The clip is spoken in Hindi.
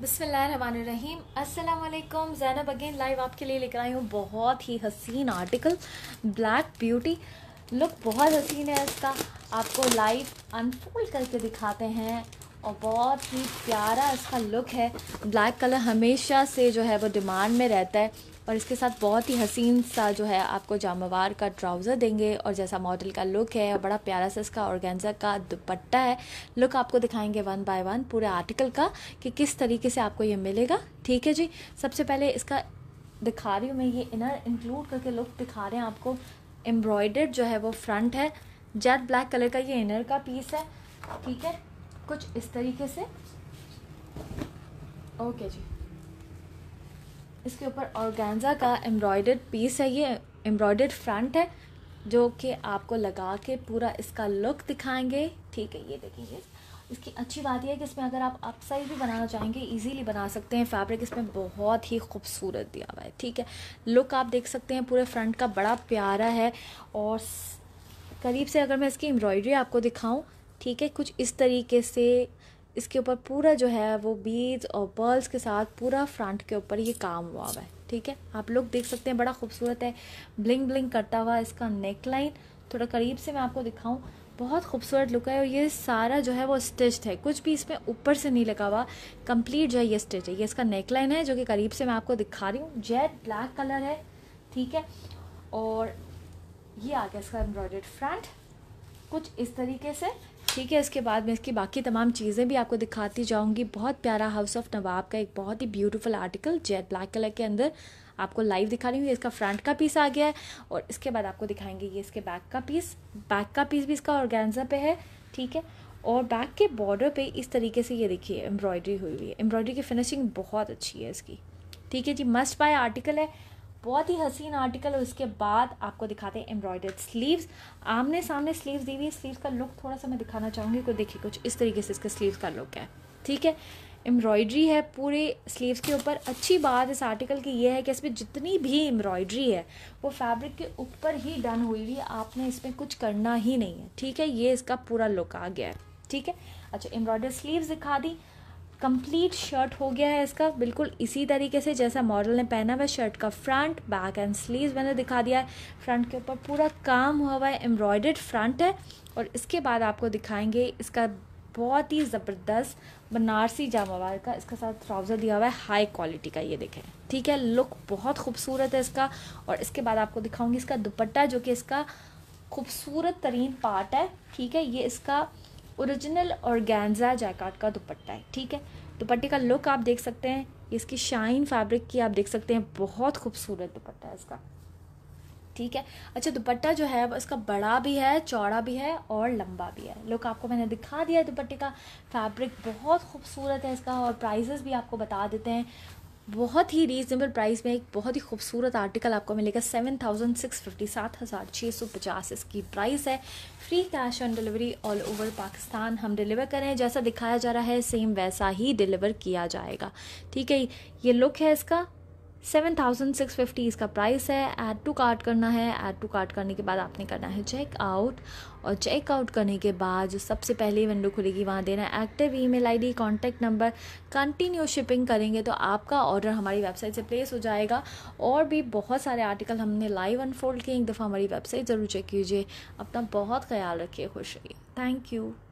बसमीम अल्लाम जैनब अगेन लाइव आपके लिए लेकर आई हूँ बहुत ही हसीन आर्टिकल ब्लैक ब्यूटी लुक बहुत हसीन है इसका आपको लाइव अनफोल्ड करके दिखाते हैं और बहुत ही प्यारा इसका लुक है ब्लैक कलर हमेशा से जो है वो डिमांड में रहता है और इसके साथ बहुत ही हसीन सा जो है आपको जामावार का ट्राउज़र देंगे और जैसा मॉडल का लुक है और बड़ा प्यारा सा इसका ऑर्गेन्जा का दुपट्टा है लुक आपको दिखाएंगे वन बाय वन पूरे आर्टिकल का कि किस तरीके से आपको ये मिलेगा ठीक है जी सबसे पहले इसका दिखा रही हूँ मैं ये इनर इंक्लूड करके लुक दिखा रहे हैं आपको एम्ब्रॉयडर्ड जो है वो फ्रंट है जेट ब्लैक कलर का ये इनर का पीस है ठीक है कुछ इस तरीके से ओके जी इसके ऊपर ऑर्गेंजा का एम्ब्रॉयडर्ड पीस है ये एम्ब्रॉयडर्ड फ्रंट है जो कि आपको लगा के पूरा इसका लुक दिखाएंगे ठीक है ये देखिए इसकी अच्छी बात यह है कि इसमें अगर आप अपसाइज भी बनाना चाहेंगे इजीली बना सकते हैं फैब्रिक इसमें बहुत ही खूबसूरत दिया हुआ है ठीक है लुक आप देख सकते हैं पूरे फ्रंट का बड़ा प्यारा है और करीब से अगर मैं इसकी एम्ब्रॉयडरी आपको दिखाऊं ठीक है कुछ इस तरीके से इसके ऊपर पूरा जो है वो बीज और पर्ल्स के साथ पूरा फ्रंट के ऊपर ये काम हुआ हुआ है ठीक है आप लोग देख सकते हैं बड़ा खूबसूरत है ब्लिंग ब्लिंग करता हुआ इसका नेक लाइन थोड़ा करीब से मैं आपको दिखाऊं बहुत खूबसूरत लुक है और ये सारा जो है वो स्टिच्ड है कुछ भी इसमें ऊपर से नहीं लगा हुआ कंप्लीट जो है ये स्टिच है ये इसका नेक लाइन है जो कि करीब से मैं आपको दिखा रही हूँ जेट ब्लैक कलर है ठीक है और ये आ गया इसका एम्ब्रॉयड फ्रंट कुछ इस तरीके से ठीक है इसके बाद मैं इसकी बाकी तमाम चीज़ें भी आपको दिखाती जाऊँगी बहुत प्यारा हाउस ऑफ नवाब का एक बहुत ही beautiful article jet black colour के अंदर आपको लाइव दिखा रही हूँ इसका फ्रंट का पीस आ गया है और इसके बाद आपको दिखाएंगे ये इसके बैक का पीस बैक का पीस भी इसका ऑर्गेन्जा पे है ठीक है और बैक के बॉर्डर पे इस तरीके से ये देखिए एम्ब्रॉयडरी हुई हुई है एम्ब्रॉयडरी की फिनिशिंग बहुत अच्छी है इसकी ठीक है जी मस्ट बाय आर्टिकल है बहुत ही हसीन आर्टिकल और उसके बाद आपको दिखाते हैं एम्ब्रॉयडर्ड स्लीव्स आमने सामने स्लीव्स दी हुई है स्लीव्स का लुक थोड़ा सा मैं दिखाना चाहूँगी को देखिए कुछ इस तरीके से इसका स्लीव्स का लुक है ठीक है एम्ब्रॉयड्री है पूरे स्लीव्स के ऊपर अच्छी बात इस आर्टिकल की ये है कि इसमें जितनी भी एम्ब्रॉयड्री है वो फैब्रिक के ऊपर ही डन हुई हुई है आपने इसमें कुछ करना ही नहीं है ठीक है ये इसका पूरा लुक आ गया है ठीक है अच्छा एम्ब्रॉयडर स्लीव्स दिखा दी कंप्लीट शर्ट हो गया है इसका बिल्कुल इसी तरीके से जैसा मॉडल ने पहना हुआ शर्ट का फ्रंट बैक एंड स्लीव्स मैंने दिखा दिया है फ्रंट के ऊपर पूरा काम हुआ हुआ है एम्ब्रॉयडर्ड फ्रंट है और इसके बाद आपको दिखाएंगे इसका बहुत ही ज़बरदस्त बनारसी जामावार का इसके साथ ट्राउज़र दिया हुआ है हाई क्वालिटी का ये देखें ठीक है लुक बहुत खूबसूरत है इसका और इसके बाद आपको दिखाऊंगी इसका दुपट्टा जो कि इसका खूबसूरत तरीन पार्ट है ठीक है ये इसका ओरिजिनल ऑर्गेन्जा जैकाट का दुपट्टा है ठीक है दुपट्टे का लुक आप देख सकते हैं इसकी शाइन फैब्रिक की आप देख सकते हैं बहुत खूबसूरत दुपट्टा है इसका ठीक है अच्छा दुपट्टा जो है इसका बड़ा भी है चौड़ा भी है और लंबा भी है लुक आपको मैंने दिखा दिया है दुपट्टे का फैब्रिक बहुत खूबसूरत है इसका और प्राइजेस भी आपको बता देते हैं बहुत ही रीजनेबल प्राइस में एक बहुत ही खूबसूरत आर्टिकल आपको मिलेगा सेवन थाउजेंड सिक्स फिफ्टी सात हज़ार छः सौ पचास इसकी प्राइस है free cash on delivery all over Pakistan हम डिलीवर करें जैसा दिखाया जा रहा है सेम वैसा ही डिलीवर किया जाएगा ठीक है ये लुक है इसका सेवन थाउजेंड सिक्स फिफ्टी इसका प्राइस है ऐड टू कार्ट करना है ऐड टू कार्ट करने के बाद आपने करना है चेक आउट और चेक आउट करने के बाद जो सबसे पहले विंडो खुलेगी वहाँ देना है active I D contact number continue shipping करेंगे तो आपका ऑर्डर हमारी वेबसाइट से प्लेस हो जाएगा और भी बहुत सारे आर्टिकल हमने लाइव अनफोल्ड किए एक दफ़ा हमारी वेबसाइट ज़रूर चेक कीजिए अपना बहुत ख्याल रखिए खुश रहिए थैंक यू